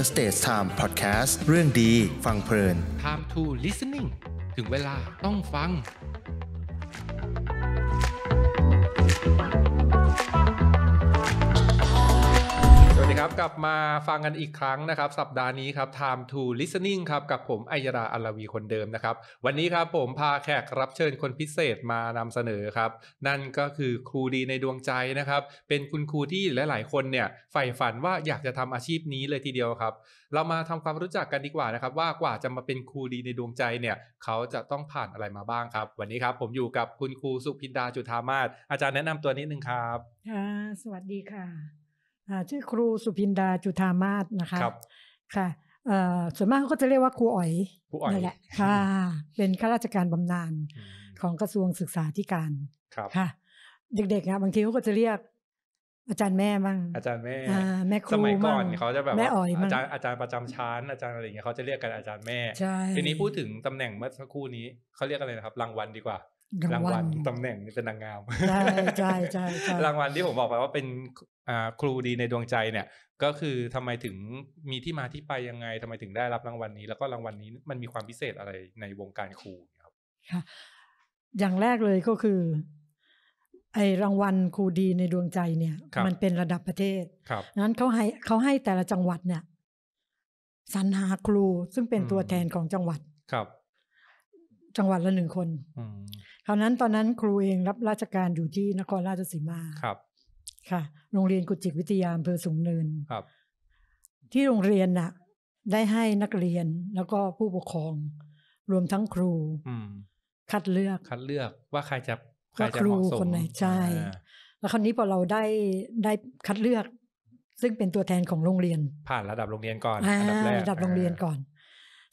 The Stage Time Podcast เรื่องดีฟังเพลิน Time to listening ถึงเวลาต้องฟังับกลับมาฟังกันอีกครั้งนะครับสัปดาห์นี้ครับ Time to Listening ครับ กับผมไอยราอัลวีคนเดิมนะครับ วันนี้ครับผมพาแขกรับเชิญคนพิเศษมานำเสนอครับ นั่นก็คือครูดีในดวงใจนะครับ เป็นคุณครูที่หลายหลายคนเนี่ยใฝ่ฝันว่าอยากจะทำอาชีพนี้เลยทีเดียวครับ เรามาทำความรู้จักกันดีกว่านะครับ ว่ากว่าจะมาเป็นครูดีในดวงใจเนี่ย เขาจะต้องผ่านอะไรมาบ้างครับ วันนี้ครับ ผมอยู่กับคุณครูสุพินดาจุธามาศอาจารย์แนะนำตัวนิดนึงครับค่ะสวัสดีค่ะชื่อครูสุพินดาจุธามาศนะคะ ครับ ค่ะส่วนมากเขาก็จะเรียกว่าครูอ๋อยนี่แหละ ค่ะ เป็นข้าราชการบำนาญของกระทรวงศึกษาธิการ ครับ ค่ะ เด็กๆนะบางทีเขาก็จะเรียกอาจารย์แม่บ้าง อาจารย์แม่แม่ครูสมัยก่อนเขาจะแบบแม่อ๋อยอาจารย์ อาจารย์ประจำชั้นอาจารย์อะไรอย่างเงี้ยเขาจะเรียกกันอาจารย์แม่ใช่ทีนี้พูดถึงตำแหน่งเมื่อสักครู่นี้เขาเรียกอะไรนะครับ รางวัลดีกว่า รางวัลตำแหน่งนี่เป็นนางงามใช่ใช่ใช่รางวัลที่ผมบอกไปว่าเป็นครูดีในดวงใจเนี่ย ก็คือทำไมถึงมีที่มาที่ไปยังไงทำไมถึงได้รับรางวัลนี้ แล้วก็รางวัลนี้มันมีความพิเศษอะไรในวงการครูครับค่ะอย่างแรกเลยก็คือ ไอรางวัลครูดีในดวงใจเนี่ยมันเป็นระดับประเทศ ครับนั้นเขาให้เขาให้แต่ละจังหวัดเนี่ยสรรหาครูซึ่งเป็นตัวแทนของจังหวัดครับ จังหวัดละหนึ่งคนคราวนั้นตอนนั้นครูเองรับราชการอยู่ที่นครราชสีมาครับค่ะ โรงเรียนกุจิกวิทยาอำเภอสูงเนินครับ ที่โรงเรียนน่ะ ได้ให้นักเรียนแล้วก็ผู้ปกครอง รวมทั้งครูคัดเลือกคัดเลือกว่าใครจะใครจะเหมาะสมคนไหนใช่แล้วคราวนี้พอเราได้ได้คัดเลือก ซึ่งเป็นตัวแทนของโรงเรียน ผ่านระดับโรงเรียนก่อนระดับแรกระดับโรงเรียนก่อน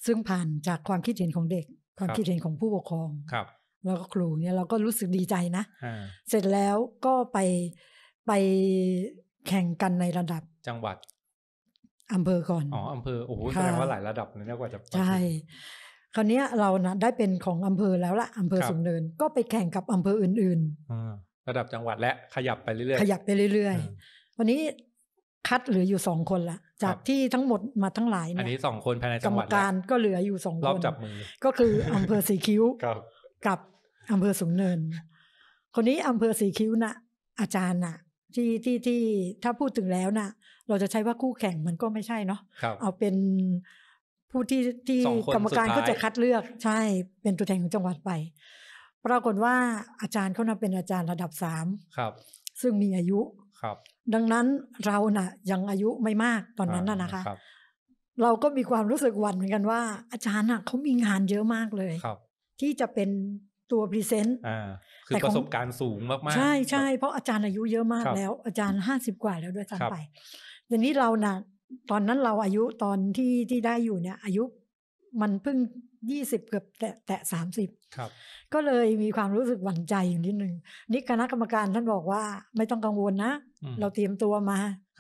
ซึ่งผ่านจากความคิดเห็นของเด็ก ความคิดเห็นของผู้ปกครองครับ แล้วก็ครูเนี่ยเราก็รู้สึกดีใจนะเสร็จแล้วก็ไปไปแข่งกันในระดับ จังหวัดอำเภอก่อน อ๋ออำเภอโอ้โหแสดงว่าหลายระดับเลยนะกว่าจะใช่ คราวนี้เรานะ ได้เป็นของอำเภอแล้วละอำเภอสูงเนิน ก็ไปแข่งกับอำเภออื่นๆระดับจังหวัดและขยับไปเรื่อยๆขยับไปเรื่อยๆวันนี้คัดเหลืออยู่สองคนละจากที่ทั้งหมดมาทั้งหลายเนี่ยอันนี้สองคนภายในจังหวัดกรรมการก็เหลืออยู่สองคนรอบจับมือก็คืออำเภอสีคิ้วกับอำเภอสูงเนิน คนนี้อำเภอสีคิ้วนะ่ะอาจารย์น่ะที่ที่ที่ถ้าพูดถึงแล้วนะ่ะ เราจะใช้ว่าคู่แข่งมันก็ไม่ใช่เนาะเอาเป็นผู้ที่ที่กรรมการก็จะคัดเลือกใช่เป็นตัวแทนของจังหวัดไปปรากฏว่าอาจารย์เขานำเป็นอาจารย์ระดับสามซึ่งมีอายุครับ ดังนั้นเรานะ่ะ ยังอายุไม่มากตอนนั้นน่ะนะคะคเราก็มีความรู้สึกหวั่นเหมือนกันว่าอาจารย์น่ะเขามีงานเยอะมากเลยที่จะเป็นตัวพรีเซนต์คือประสบการณ์สูงมาก ๆ ใช่ใช่เพราะอาจารย์อายุเยอะมากแล้ว อาจารย์ห้าสิบกว่าแล้วด้วยซ้ำไปทีนี้เรานะ่ะตอนนั้นเราอายุตอนที่ที่ได้อยู่เนี่ย อายุมันเพิ่งยี่สิบเกือบแตะสามสิบก็เลยมีความรู้สึกหวั่นใจอยู่นิดนึงนี่คณะกรรมการท่านบอกว่า ไม่ต้องกังวลนะ เราเตรียมตัวมา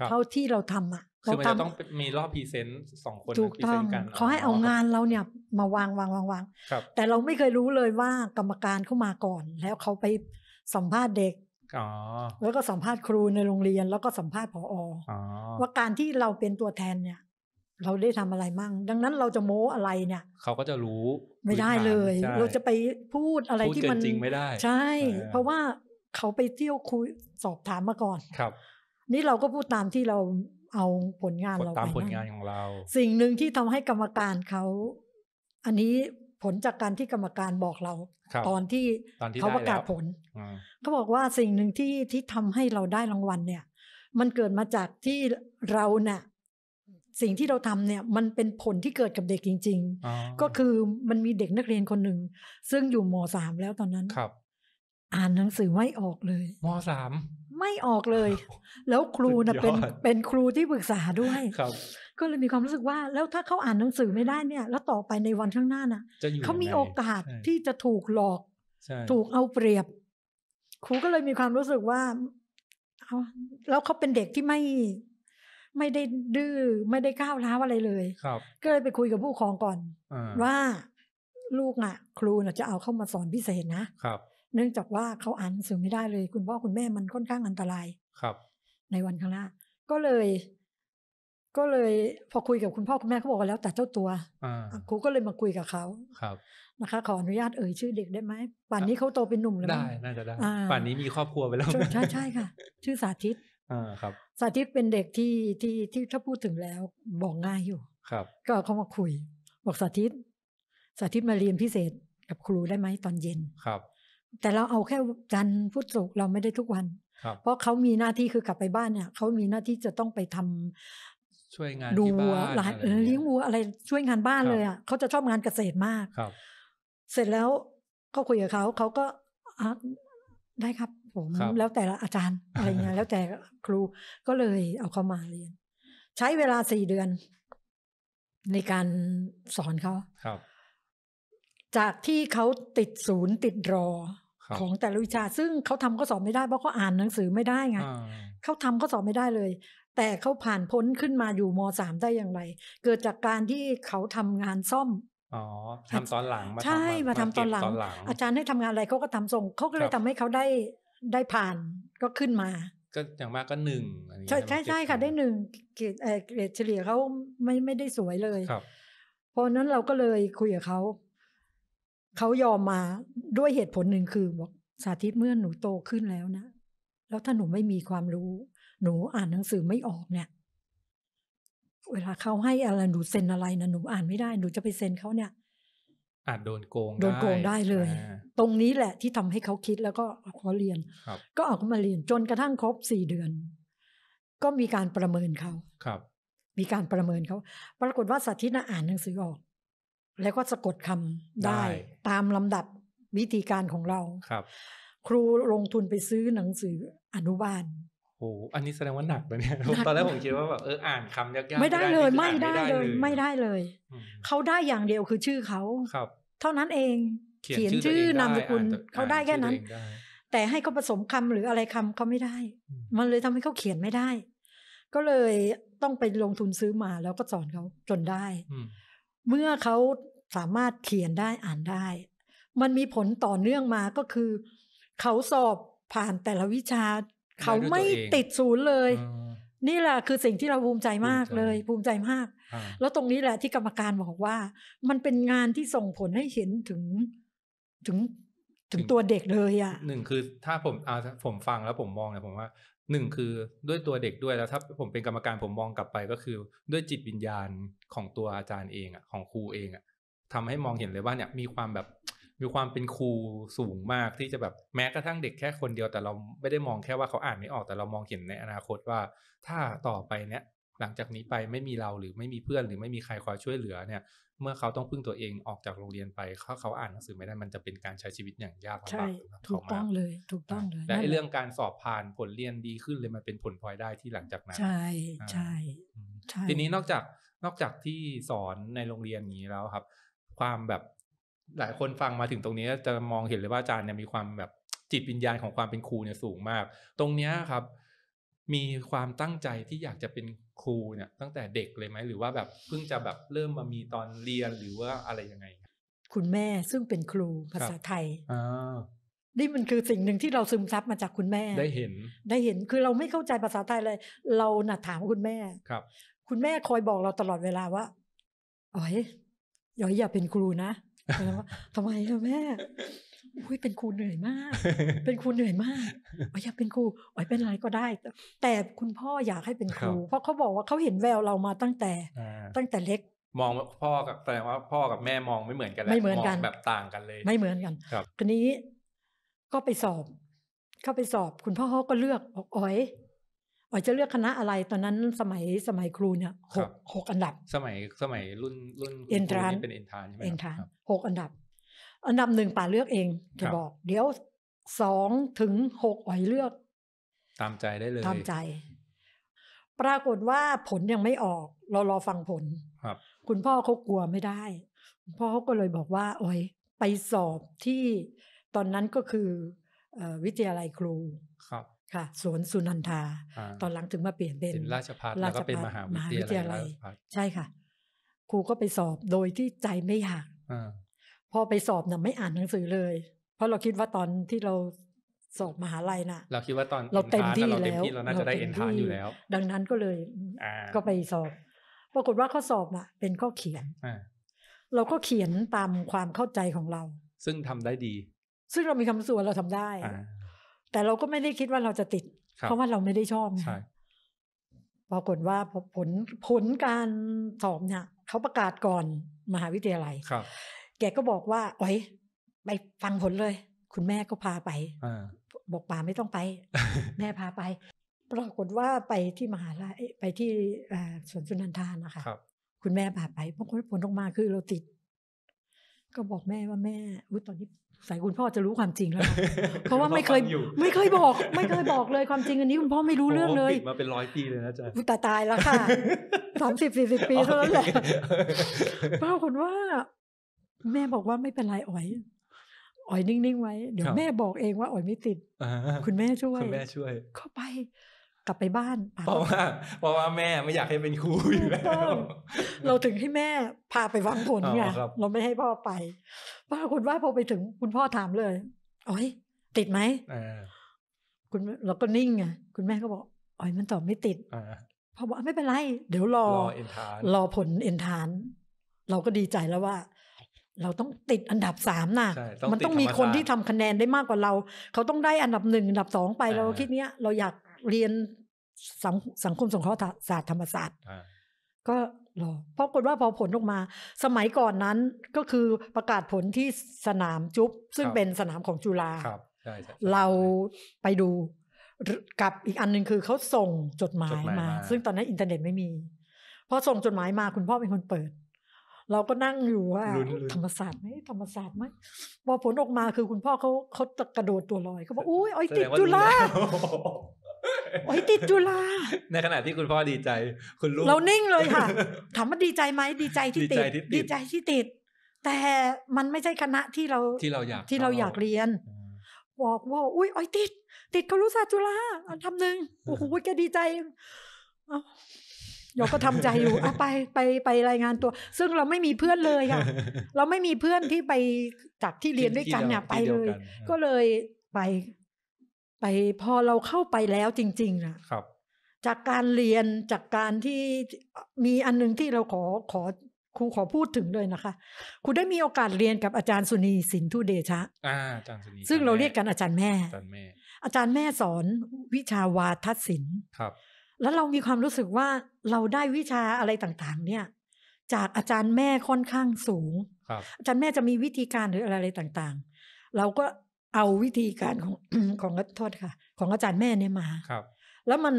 เท่าที่เราทำอ่ะคือมันจะต้องมีรอบพรีเซนต์สองคนถูกต้องเขาให้เอางานเราเนี่ยมาวางวางวางวาง แต่เราไม่เคยรู้เลยว่ากรรมการเข้ามาก่อนแล้วเขาไปสัมภาษณ์เด็ก แล้วก็สัมภาษณ์ครูในโรงเรียน แล้วก็สัมภาษณ์ผออว่าการที่เราเป็นตัวแทนเนี่ยเราได้ทำอะไรมั่ง ดังนั้นเราจะโม้อะไรเนี่ยเขาก็จะรู้ไม่ได้เลย เราจะไปพูดอะไรที่มันจริงไม่ได้ ใช่ เพราะว่าเขาไปเที่ยวคุยสอบถามมาก่อนครับ นี่เราก็พูดตามที่เราเอาผลงานเราไปตามผลงานของเราสิ่งหนึ่งที่ทำให้กรรมการเขาอันนี้ผลจากการที่กรรมการบอกเรารตอนที่เขาประกาศผลเขาบอกว่าสิ่งหนึ่งที่ที่ทำให้เราได้รางวัลเนี่ย มันเกิดมาจากที่เราเนี่ยสิ่งที่เราทำเนี่ย มันเป็นผลที่เกิดกับเด็กจริง ๆ ก็คือมันมีเด็กนักเรียนคนหนึ่งซึ่งอยู่มสามแล้วตอนนั้นครับ อ่านหนังสือไม่ออกเลยมสามไม่ออกเลย แล้วครูนะเป็นเป็นครูที่ปรึกษาด้วยครับ ก็เลยมีความรู้สึกว่าแล้วถ้าเขาอ่านหนังสือไม่ได้เนี่ยแล้วต่อไปในวันข้างหน้าน่ะเขามีโอกาสที่จะถูกหลอก ถูกเอาเปรียบ ครูก็เลยมีความรู้สึกว่าเาแล้วเขาเป็นเด็กที่ไม่ ไม่ได้ดื้อไม่ได้ก้าวร้าวอะไรเลย ครับก็เลยไปคุยกับผู้ปกครองก่อนว่า ลูกอ่ะ ครูน่ะจะเอาเข้ามาสอนพิเศษนะครับเนื่องจากว่าเขาอ่านหนังสือไม่ได้เลย คุณพ่อคุณแม่มันค่อนข้างอันตรายครับ ในวันข้างหน้าก็เลย ก็เลยพอคุยกับคุณพ่อคุณแม่เขาบอกว่าแล้วแต่เจ้าตัวครูก็เลยมาคุยกับเขาครับ นะคะ ขออนุญาตเอ่ยชื่อเด็กได้ไหมป่านนี้เขาโตเป็นหนุ่มแล้วได้น่าจะได้ป่านนี้มีครอบครัวไปแล้ว ใช่ใช่ค่ะ ชื่อสาธิตอ่าครับ สาธิตเป็นเด็กที่ที่ที่ถ้าพูดถึงแล้วบอกง่ายอยู่ ครับ ก็เขามาคุย บอกสาธิต สาธิตมาเรียนพิเศษ กับครูได้ไหมตอนเย็นครับแต่เราเอาแค่จันทร์พุธศุกร์เราไม่ได้ทุกวัน เพราะเขามีหน้าที่คือกลับไปบ้านเนี่ยเขามีหน้าที่จะต้องไปทำ ช่วยงานดูวัวาเลี้ยงวัวอะไรช่วยงานบ้านเลยอ่ะเขาจะชอบงานเกษตรมากครับ เสร็จแล้วก็คุยกับเขา เขาก็ได้ครับ ผม แล้วแต่ละอาจารย์อะไรเงี้ย แล้วแต่ครูก็เลยเอาเขามาเรียน ใช้เวลาสี่เดือนในการสอนเขาครับจากที่เขาติดศูนย์ติดรอของแต่ละวิชา ซึ่งเขาทำข้อสอบไม่ได้ เพราะเขาอ่านหนังสือไม่ได้ไงเขาทำข้อสอบไม่ได้เลย แต่เขาผ่านพ้นขึ้นมาอยู่มสามได้อย่างไร เกิดจากการที่เขาทำงานซ่อม อ๋อทำตอนหลังมาใช่มาทำตอนหลัง อาจารย์ให้ทำงานอะไรเขาก็ทำส่งเขาก็เลยทำให้เขาได้ได้ผ่านก็ขึ้นมา ก็อย่างมากก็หนึ่งใช่ใช่ค่ะ ได้หนึ่งเกรดเกรดเฉลี่ยเขาไม่ไม่ได้สวยเลยครับเพราะนั้นเราก็เลยคุยกับเขาเขายอมมาด้วยเหตุผลหนึ่งคือบอกสาธิตเมื่อหนูโตขึ้นแล้วนะ แล้วถ้าหนูไม่มีความรู้ หนูอ่านหนังสือไม่ออกเนี่ย เวลาเขาให้อะไรหนูเซ็นอะไรนะหนูอ่านไม่ได้หนูจะไปเซ็นเขาเนี่ยอาจโดนโกงโดนโกงได้เลย ตรงนี้แหละที่ทำให้เขาคิดแล้วก็เขาเรียน ก็เอาเขามาเรียนจนกระทั่งครบสี่เดือน ก็มีการประเมินเขาครับ มีการประเมินเขาปรากฏว่าสาธิตนะอ่านหนังสือออกแล้วก็สะกดคำได้ตามลำดับวิธีการของเราครับ ครูลงทุนไปซื้อหนังสืออนุบาลโอ้อันนี้แสดงว่าหนักเลยเนี่ยตอนแรกผมคิดว่าแบบเอออ่านคำยากๆไม่ได้เลยไม่ได้เลย ไม่ได้เลย เขาได้อย่างเดียวคือชื่อเขาครับ เท่านั้นเองเขียนชื่อนามสกุลเขาได้แค่นั้น แต่ให้เขาผสมคำหรืออะไรคำเขาไม่ได้ มันเลยทำให้เขาเขียนไม่ได้ ก็เลยต้องไปลงทุนซื้อมา แล้วก็สอนเขาจนได้เมื่อเขาสามารถเขียนได้อ่านได้ มันมีผลต่อเนื่องมาก็คือ เขาสอบผ่านแต่ละวิชา เขาไม่ติดศูนย์เลย นี่แหละคือสิ่งที่เราภูมิใจมากเลยภูมิใจมาก แล้วตรงนี้แหละที่กรรมการบอกว่ามันเป็นงานที่ส่งผลให้เห็นถึงถึงถึงตัวเด็กเลยอะหนึ่งคือถ้าผมาผมฟังแล้วผมมองเนี่ยผมว่าหนึ่งคือด้วยตัวเด็กด้วยแล้วถ้าผมเป็นกรรมการผมมองกลับไปก็คือด้วยจิตวิญญาณของตัวอาจารย์เองอ่ะของครูเองอ่ะทำให้มองเห็นเลยว่าเนี่ยมีความแบบมีความเป็นครูสูงมากที่จะแบบแม้กระทั่งเด็กแค่คนเดียวแต่เราไม่ได้มองแค่ว่าเขาอ่านไม่ออกแต่เรามองเห็นในอนาคตว่า ถ้าต่อไปเนี่ยหลังจากนี้ไปไม่มีเราหรือไม่มีเพื่อนหรือไม่มีใครคอยช่วยเหลือเนี่ย เมื่อเขาต้องพึ่งตัวเองออกจากโรงเรียนไป เขาเขาอ่านหนังสือไม่ได้มันจะเป็นการใช้ชีวิตอย่างยากลำบากถูกต้องเลย ถูกต้องเลยและเรื่องการสอบผ่านผลเรียนดีขึ้นเลยมันเป็นผลพลอยได้ที่หลังจากนั้นใช่ใช่ทีนี้นอกจากนอกจากที่สอนในโรงเรียนนี้แล้วครับความแบบหลายคนฟังมาถึงตรงนี้จะมองเห็นเลยว่าอาจารย์เนี่ยมีความแบบจิตวิญญาณของความเป็นครูเนี่ยสูงมาก ตรงเนี้ยครับ มีความตั้งใจที่อยากจะเป็นครูเนี่ย ตั้งแต่เด็กเลยไหม หรือว่าแบบเพิ่งจะแบบเริ่มมามีตอนเรียนหรือว่าอะไรยังไง คุณแม่ซึ่งเป็นครูภาษาไทยนี่มันคือสิ่งหนึ่งที่เราซึมซับมาจากคุณแม่ ได้เห็น ได้เห็นคือเราไม่เข้าใจภาษาไทยเลย เราหน่ะถามคุณแม่ครับ คุณแม่คอยบอกเราตลอดเวลาว่าอ๋อยย่อยอย่าเป็นครูนะแล้วาทำไมล่ะแม่ อุ้ยเป็นครูเหนื่อยมาก เป็นครูเหนื่อยมากอยอยากเป็นครูอ๋อเป็นอะไรก็ได้ แต่คุณพ่ออยากให้เป็นครู เพราะเขาบอกว่าเขาเห็นแววเรามาตั้งแต่ ตั้งแต่เล็ก มองพ่อกับแสดงว่า พ่อกับแม่มองไม่เหมือนกันไม่เหมือนกันแบบต่างกันเลย ไม่เหมือนกัน ครับทีนี้ก็ไปสอบ เข้าไปสอบ คุณพ่อเขาก็เลือกบอกอ๋อยอ๋อจะเลือกคณะอะไรตอนนั้นสมัยสมัยครูเนี่ยหกหกอันดับ สมัยสมัยรุ่นรุ่นเอ็นทรานเป็นเอ็นทรานใช่ไหมเอ็นทรานหกอันดับ อันดับหนึ่งป่าเลือกเองจะบอก เดี๋ยวสองถึงหกอ๋อยเลือก ตามใจได้เลย ตามใจ ปรากฏว่าผลยังไม่ออกเรารอฟังผล ครับ คุณพ่อเขากลัวไม่ได้คุณพ่อเขาก็เลยบอกว่าอ๋อย ไปสอบที่ตอนนั้นก็คือวิทยาลัยครู ครับค่ะสวนสุนันทาตอนหลังถึงมาเปลี่ยนเป็นราชพัฒน์แล้วก็เป็นมหาวิทยาลัยใช่ค่ะ ครูก็ไปสอบโดยที่ใจไม่อยากพอไปสอบน่ะไม่อ่านหนังสือเลย เพราะเราคิดว่าตอนที่เราสอบมหาลัยน่ะเราคิดว่าตอน เราเต็มที่แล้วเราน่าจะได้เอ็นทานอยู่แล้ว ดังนั้นก็เลย ก็ไปสอบปรากฏว่าข้อสอบอ่ะ เป็นข้อเขียนเราก็เขียนตามความเข้าใจของเรา ซึ่งทำได้ดี ซึ่งเรามีคำสวนเราทำได้แต่เราก็ไม่ได้คิดว่าเราจะติดเพราะว่าเราไม่ได้ชอบใช่ปรากฏว่าผลผลการสอบเนี่ยเขาประกาศก่อนมหาวิทยาลัยครับ แกก็บอกว่าโอ้ยไปฟังผลเลย คุณแม่ก็พาไปอบอกป่าไม่ต้องไป แม่พาไปปรากฏว่าไปที่มหาลัยไปที่สวนสุนันทานนะคะคคุณแม่พาไปปรากฏผลออกมาคือเราติดก็บอกแม่ว่าแม่อุ้ยตอนนี้สายคุณพ่อจะรู้ความจริงแล้วเพราะว่าไม่เคยไม่เคยบอก ไม่เคยบอกเลยความจริงอันนี้คุณพ่อไม่รู้เรื่องเลย มาเป็นร้อยปีเลยนะจ๊ะตาตายแล้วค่ะสามสิบสี่สิบปีเท่านั้นแหละปราคนว่า แม่บอกว่าไม่เป็นไรอ๋อยอ๋อยนิ่งๆไว้เดี๋ยวแม่บอกเองว่าอ๋อยไม่ติด คุณแม่ช่วย คุณแม่ช่วยเข้าไปกลับไปบ้านเพราะว่าเพราะว่าแม่ไม่อยากให้เป็นครูอยู่แล้วเราถึงให้แม่พาไปฟังผลไงเราไม่ให้พ่อไปปรากฏว่าพอไปถึงคุณพ่อถามเลยอ๋อยติดไหมคุณเราก็นิ่งไงคุณแม่ก็บอกอ๋อยมันตอบไม่ติดพ่อบอกไม่เป็นไรเดี๋ยวรอ รอผลเอ็นทาน เราก็ดีใจแล้วว่า เราต้องติดอันดับสามนะมันต้องมีคนที่ทำคะแนนได้มากกว่าเรา เขาต้องได้อันดับหนึ่งอันดับสองไปเราคิดเนี้ย เราอยากเรียนสังสงคมสงเคราะห์ศาสตร์ธรรมศาสตร์ก็รอเพราะกฏว่าพอผลออกมา สมัยก่อนนั้นก็คือประกาศผลที่สนามจุ๊บซึ่งเป็นสนามของจุฬาเราไปดูกับอีกอันหนึ่งคือเขาส่งจดหมายมา ซึ่งตอนนั้นอินเทอร์เน็ตไม่มีพอส่งจดหมายมาคุณพ่อเป็นคนเปิด เราก็นั่งอยู่ว่าธรรมศาสตร์ไหมธรรมศาสตร์ไหมพอผลออกมาคือคุณพ่อเขาเขากระโดดตัวลอยเขาบอกอุ้ยอ้อยติดจุฬาโอ้ยติดจุฬาในขณะที่คุณพ่อดีใจ คุณลูกเรานิ่งเลยค่ะถามว่าดีใจไหมดีใจที่ติด ดีใจที่ติด แต่มันไม่ใช่คณะที่เราที่เราอยากที่เราอยากเรียน บอกว่าอุ้ยอ้อยติด ติดครุศาสตร์จุฬาทำหนึ่งโอ้โหแกดีใจเราก็ทำใจอยู่อไปไปไปรายงานตัว ซึ่งเราไม่มีเพื่อนเลยค่ะเราไม่มีเพื่อนที่ไปจากที่เรียนด้วยกันเนี่ยไปเลย ก็เลยไปไปพอเราเข้าไปแล้วจริงๆนะครับ จากการเรียนจากการที่มีอันนึงที่เราขอขอครูขอพูดถึงเลยนะคะครูได้มีโอกาสเรียนกับอาจารย์สุนีสินทุเดชะอาอาจารย์สุนีซึ่งเราเรียกกันอาจารย์แม่ อาจารย์แม่ อาจารย์แม่สอนวิชาวาทศิลป์ครับ แล้วเรามีความรู้สึกว่าเราได้วิชาอะไรต่างๆ เนี่ย จากอาจารย์แม่ค่อนข้างสูงอาจารย์แม่จะมีวิธีการหรืออะไรต่างๆ เราก็เอาวิธีการของของโทษค่ะ ของอาจารย์แม่เนี่ยมา ครับ แล้วมัน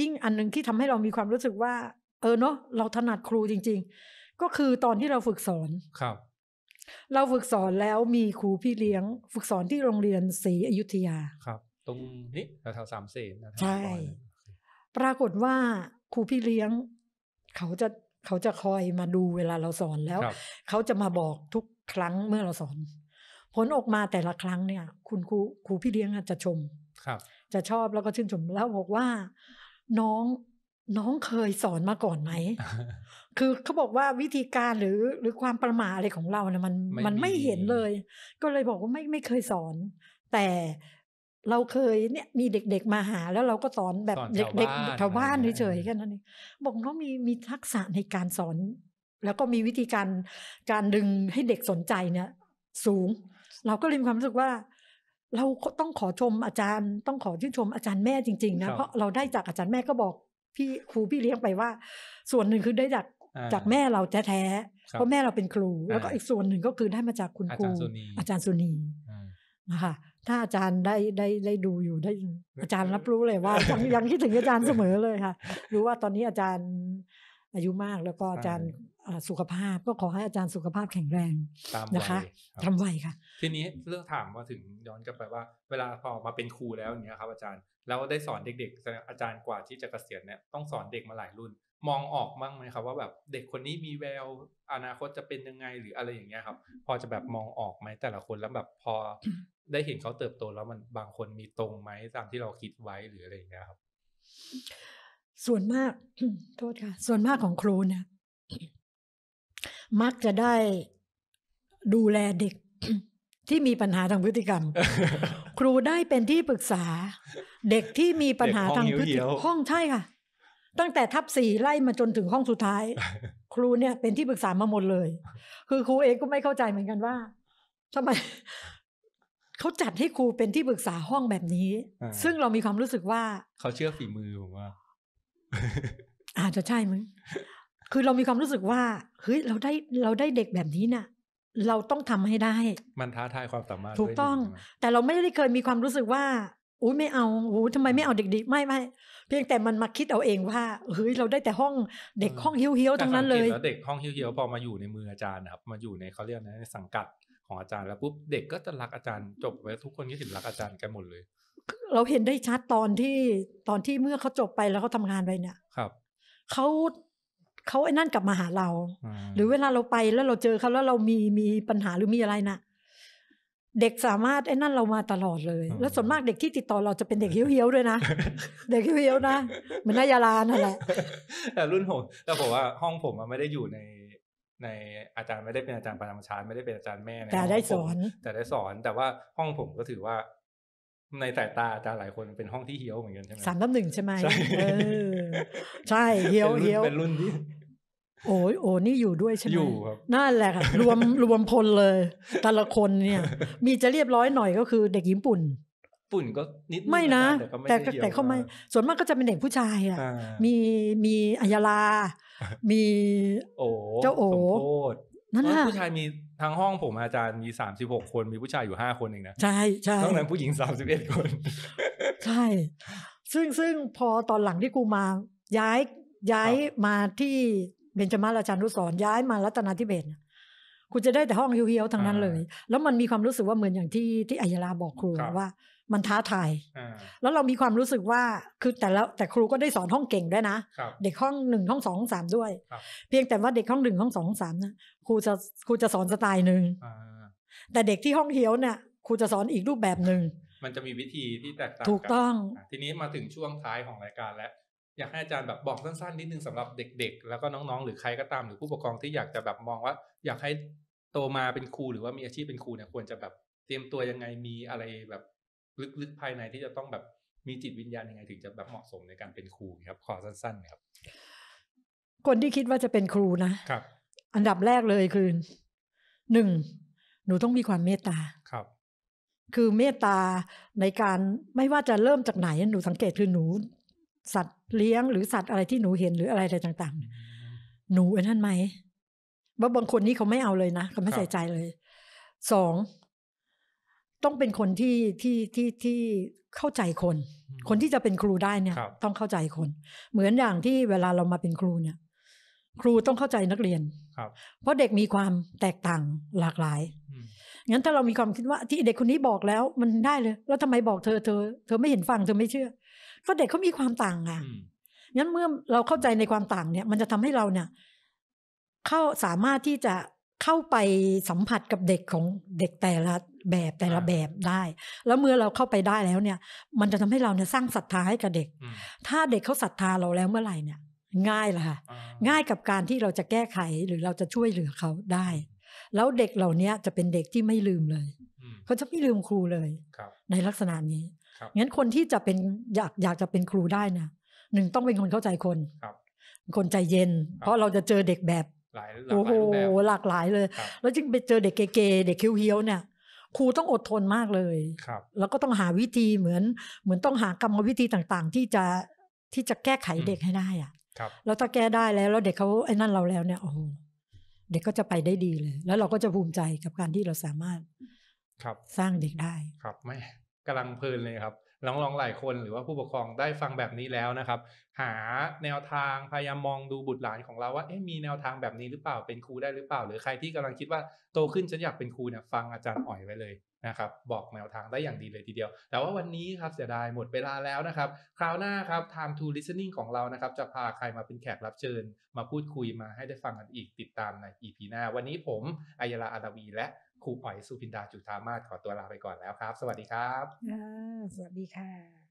ยิ่งอันนึงที่ทำให้เรามีความรู้สึกว่า เออเนาะ เราถนัดครูจริง ๆ ก็คือตอนที่เราฝึกสอน ครับ เราฝึกสอนแล้วมีครูพี่เลี้ยง ฝึกสอนที่โรงเรียนศรีอยุธยา ครับ ตรงนี้แถวสามเสนใช่ ปรากฏว่าครูพี่เลี้ยง เขาจะเขาจะคอยมาดูเวลาเราสอนแล้ว เขาจะมาบอกทุกครั้งเมื่อเราสอนผลออกมาแต่ละครั้งเนี่ย คุณครูครูพี่เลี้ยงจะชมครับ จะชอบแล้วก็ชื่นชม แล้วบอกว่าน้องน้องเคยสอนมาก่อนไหมคือเขาบอกว่าวิธีการหรือหรือความประมาอะไรของเราเนะมันมันไม่เห็นเลย ก็เลยบอกว่าไม่ไม่เคยสอน แต่เราเคยเนี่ยมีเด็กๆมาหาแล้วเราก็สอนแบบเด็กๆแถวบ้านเฉยๆแค่นั้นเองบอกน้องมีมีทักษะในการสอน แล้วก็มีวิธีการการดึงให้เด็กสนใจเนี่ย สูงเราก็รยมความรู้สึกว่าเราต้องขอชมอาจารย์ ต้องขอชื่นชมอาจารย์แม่จริงๆนะเพราะเราได้จากอาจารย์แม่ก็บอก พี่ครูพี่เลี้ยงไปว่า ส่วนหนึ่งคือได้จากจากแม่เราแท้ๆ เพราะแม่เราเป็นครู แล้วก็อีกส่วนหนึ่งก็คือได้มาจากคุณครู อาจารย์สุนีนะคะถ้าอาจารย์ได้ได้ได้ดูอยู่ได้อาจารย์รับรู้เลยว่ายังยังคิดถึงอาจารย์เสมอเลยค่ะรู้ว่าตอนนี้อาจารย์อายุมากแล้วก็อาจารย์สุขภาพก็ขอให้อาจารย์สุขภาพแข็งแรงนะคะทำไวค่ะ ทีนี้เรื่องถามมาถึงย้อนกลับไปว่าเวลาพอมาเป็นครูแล้ว่เนี้ยครับ อาจารย์แล้วได้สอนเด็กๆ อาจารย์กว่าที่จะเกษียณเนี่ยต้องสอนเด็กมาหลายรุ่น มองออกมั้งไหมครับ ว่าแบบเด็กคนนี้มีแวว อนาคตจะเป็นยังไง หรืออะไรอย่างเงี้ยครับ พอจะแบบมองออกไหมแต่ละคนแล้วแบบพอได้เห็นเขาเติบโตแล้วมันบางคนมีตรงไหมตามที่เราคิดไว้หรืออะไรอย่างเงี้ยครับ ส่วนมากโทษค่ะ ส่วนมากของครูเนี่ยมักจะได้ดูแลเด็กที่มีปัญหาทางพฤติกรรม ครูได้เป็นที่ปรึกษา เด็กที่มีปัญหาทางพฤติกรรมห้องใช่ค่ะ ตั้งแต่ทับสี่ไล่มาจนถึงห้องสุดท้าย ครูเนี่ยเป็นที่ปรึกษามาหมดเลย คือครูเองก็ไม่เข้าใจเหมือนกันว่าทำไมเขาจัดให้ครูเป็นที่ปรึกษาห้องแบบนี้ ซึ่งเรามีความรู้สึกว่าเขาเชื่อฝีมือผมว่าอาจจะใช่มั้งคือเรามีความรู้สึกว่าเฮ้ยเราได้เราได้เด็กแบบนี้น่ะ เราต้องทำให้ได้ มันท้าทายความสามารถถูกต้อง แต่เราไม่ได้เคยมีความรู้สึกว่าอุ้ยไม่เอาอู้ทำไมไม่เอาเด็กๆไม่ไม่เพียงแต่มันมาคิดเอาเองว่าเฮ้ยเราได้แต่ห้องเด็กห้องเฮี้ยวๆทั้งนั้นเลยแล้วเด็กห้องเฮี้ยวๆพอมาอยู่ในมืออาจารย์นะครับ มาอยู่ในเขาเรียกนะในสังกัด ของอาจารย์แล้วปุ๊บเด็กก็จะรักอาจารย์จบไปทุกคนก็เห็นรักอาจารย์กันหมดเลย เราเห็นได้ชัดตอนที่ตอนที่เมื่อเขาจบไปแล้วเขาทางานไปเนี่ยครับเขาเขาไอ้นั่นกลับมาหาเรา หรือเวลาเราไปแล้วเราเจอเขาแล้วเรามีมีปัญหาหรือมีอะไรนะ่ะ เด็กสามารถไอ้นั่นเรามาตลอดเลย แล้วส่วนมากเด็กที่ติดต่อเราจะเป็นเด็กเฮี้ยวๆด้วยนะเด็กเฮี้ยวๆนะเหมือนนายาลานั่นแหละแต่รุ่นผมแต่ผมว่าห้องผมมันไม่ได้อยู่ในในอาจารย์ไม่ได้เป็นอาจารย์ประจำชั้นไม่ได้เป็นอาจารย์แม่แต่ได้สอน แต่ได้สอนแต่ว่าห้องผมก็ถือว่าในสายตาาจาหลายคนเป็นห้องที่เฮี้ยวเหมือนกันใช่ไหมสามนัำหนึ่งใช่ไหมใช่เฮี้ยวเฮี้ยวเป็นรุ่นที่โอ้ยโอ้นี่อยู่ด้วยใช่ไหมอยู่ครับนั่นแหละค่ะ รวมรวมพลเลย แต่ละคนเนี่ย มีจะเรียบร้อยหน่อยก็คือเด็กญี่ปุ่น ปุ่นก็นิดไม่นะแต่แต่เขาไม่ส่วนมากก็จะเป็นเด็กผู้ชายอ่ะมีมีอัยาลามีโอเจ้าโอนั่นแหละผู้ชายมีทั้งห้องผมอาจารย์มีสามสิบหกคนมีผู้ชายอยู่ห้าคนเองนะใช่ใช่้องนั้นผู้หญิงสามสิบเอ็ดคน ใช่ ซึ่งซึ่งพอตอนหลังที่กูมา ย้ายย้ายมาที่เบญจมาราชานุสรย้ายมารัตนาธิเบศกูจะได้แต่ห้องเฮียวๆทั้งนั้นเลย แล้วมันมีความรู้สึกว่าเหมือนอย่างที่ที่อัยราบอกครูว่ามันท้าทาย แล้วเรามีความรู้สึกว่า คือแต่ละ แต่ครูก็ได้สอนห้องเก่งด้วยนะ เด็กห้องหนึ่งห้องสองห้องสามด้วย เพียงแต่ว่าเด็กห้องหนึ่งห้องสองห้องสามนะครูจะครูจะสอนสไตล์หนึ่ง แต่เด็กที่ห้องเฮียวเนี่ยครูจะสอนอีกรูปแบบหนึ่ง มันจะมีวิธีที่แตกต่างกันถูกต้อง ทีนี้มาถึงช่วงท้ายของรายการแล้ว อยากให้อาจารย์แบบบอกสั้นๆ นิดนึงสำหรับเด็ก ๆ แล้วก็น้องๆ หรือใครก็ตามหรือผู้ปกครองที่อยากจะแบบมองว่า อยากให้โตมาเป็นครูหรือว่ามีอาชีพเป็นครูเนี่ย ควรจะแบบเตรียมตัวยังไงมีอะไรแบบลึกๆภายในที่จะต้องแบบมีจิตวิญญาณยังไง ถึงจะแบบเหมาะสมในการเป็นครูครับ ขอสั้นๆครับคนที่คิดว่าจะเป็นครูนะครับ อันดับแรกเลยคือหนึ่ง หนูต้องมีความเมตตาครับ คือเมตตาในการไม่ว่าจะเริ่มจากไหนหนูสังเกตคือหนู สัตว์เลี้ยงหรือสัตว์อะไรที่หนูเห็นหรืออะไรอะไรต่าง ๆ หนูเอ็นั่นไหมว่าบางคนนี่เขาไม่เอาเลยนะเขาไม่ใส่ใจเลยสองต้องเป็นคนที่ที่ที่ที่เข้าใจคน คนที่จะเป็นครูได้เนี่ย ต้องเข้าใจคน เหมือนอย่างที่เวลาเรามาเป็นครูเนี่ย ครูต้องเข้าใจนักเรียนเพราะเด็กมีความแตกต่างหลากหลายงั้นถ้าเรามีความคิดว่า ที่เด็กคนนี้บอกแล้วมันได้เลย แล้วทำไมบอกเธอ เธอ เธอไม่เห็นฟังเธอไม่เชื่อก็เด็กเขามีความต่างอ่ะงั้นเมื่อเราเข้าใจในความต่างเนี่ย มันจะทำให้เราเนี่ย เข้าสามารถที่จะเข้าไปสัมผัสกับเด็กของเด็กแต่ละแบบ แต่ละแบบได้ แล้วเมื่อเราเข้าไปได้แล้วเนี่ย มันจะทำให้เราเนี่ยสร้างศรัทธาให้กับเด็ก ถ้าเด็กเขาศรัทธาเราแล้วเมื่อไหร่เนี่ย ง่ายละค่ะง่ายกับการที่เราจะแก้ไขหรือเราจะช่วยเหลือเขาได้ แล้วเด็กเหล่านี้จะเป็นเด็กที่ไม่ลืมเลย เขาจะไม่ลืมครูเลยในลักษณะนี้งั้นคนที่จะเป็นอยากอยากจะเป็นครูได้นะหนึ่งต้องเป็นคนเข้าใจคนคนใจเย็น เพราะเราจะเจอเด็กแบบโอ้โหหลากหลายเลย แล้วจึงไปเจอเด็กเกเรเด็กเคี้ยวเนี่ยครูต้องอดทนมากเลย ครับ แล้วก็ต้องหาวิธีเหมือนเหมือนต้องหากรรมวิธีต่างๆ ที่จะที่จะแก้ไขเด็กให้ได้ อ่ะ ครับ แล้วถ้าแก้ได้แล้วแล้วเด็กเขาไอ้นั่นเราแล้วเนี่ยโอ้โหเด็กก็จะไปได้ดีเลย แล้วเราก็จะภูมิใจกับการที่เราสามารถ ครับสร้างเด็กได้ครับไม่กำลังเพลินเลยครับน้องๆหลายคนหรือว่าผู้ปกครองได้ฟังแบบนี้แล้วนะครับ หาแนวทางพยายามมองดูบุตรหลานของเราว่าเอ๊ะมีแนวทางแบบนี้หรือเปล่าเป็นครูได้หรือเปล่า หรือใครที่กำลังคิดว่า โตขึ้นฉันอยากเป็นครูเนี่ยฟังอาจารย์อ่อยไว้เลย นะครับบอกแนวทางได้อย่างดีเลยทีเดียว แต่ว่าวันนี้ครับเสียดายหมดเวลาแล้วนะครับคราวหน้าครับ time to listening ของเรานะครับจะพาใครมาเป็นแขกรับเชิญ มาพูดคุยมาให้ได้ฟังกันอีกติดตามใน EP หน้า วันนี้ผมอัยราอาดาวีและครูอ๋อยสุพินดาจุธามาศขอตัวลาไปก่อนแล้วครับ สวัสดีครับ สวัสดีค่ะ